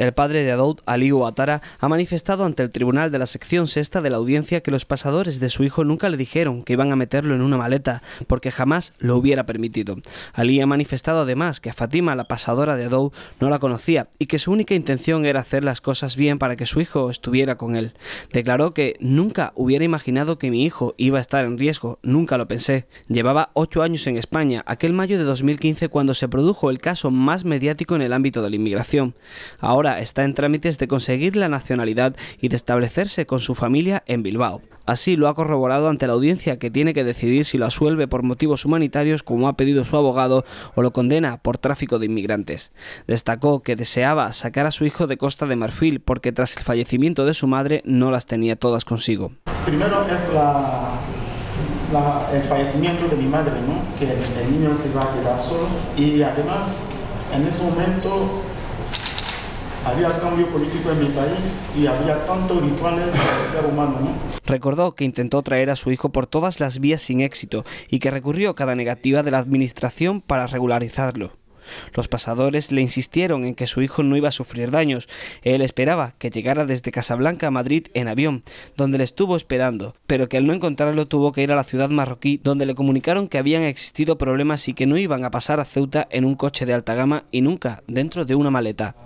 El padre de Adoud, Ali Ouattara, ha manifestado ante el tribunal de la sección sexta de la audiencia que los pasadores de su hijo nunca le dijeron que iban a meterlo en una maleta, porque jamás lo hubiera permitido. Ali ha manifestado además que a Fatima, la pasadora de Adoud, no la conocía y que su única intención era hacer las cosas bien para que su hijo estuviera con él. Declaró que nunca hubiera imaginado que mi hijo iba a estar en riesgo, nunca lo pensé. Llevaba ocho años en España, aquel mayo de 2015 cuando se produjo el caso más mediático en el ámbito de la inmigración. Ahora está en trámites de conseguir la nacionalidad y de establecerse con su familia en Bilbao. Así lo ha corroborado ante la audiencia que tiene que decidir si lo asuelve por motivos humanitarios como ha pedido su abogado o lo condena por tráfico de inmigrantes. Destacó que deseaba sacar a su hijo de Costa de Marfil porque tras el fallecimiento de su madre no las tenía todas consigo. Primero es el fallecimiento de mi madre, que el niño se va a quedar solo y además en ese momento había cambio político en mi país y había tantos rituales ser humano. ¿no? Recordó que intentó traer a su hijo por todas las vías sin éxito y que recurrió a cada negativa de la administración para regularizarlo. Los pasadores le insistieron en que su hijo no iba a sufrir daños. Él esperaba que llegara desde Casablanca a Madrid en avión, donde le estuvo esperando, pero que al no encontrarlo tuvo que ir a la ciudad marroquí, donde le comunicaron que habían existido problemas y que no iban a pasar a Ceuta en un coche de alta gama y nunca dentro de una maleta.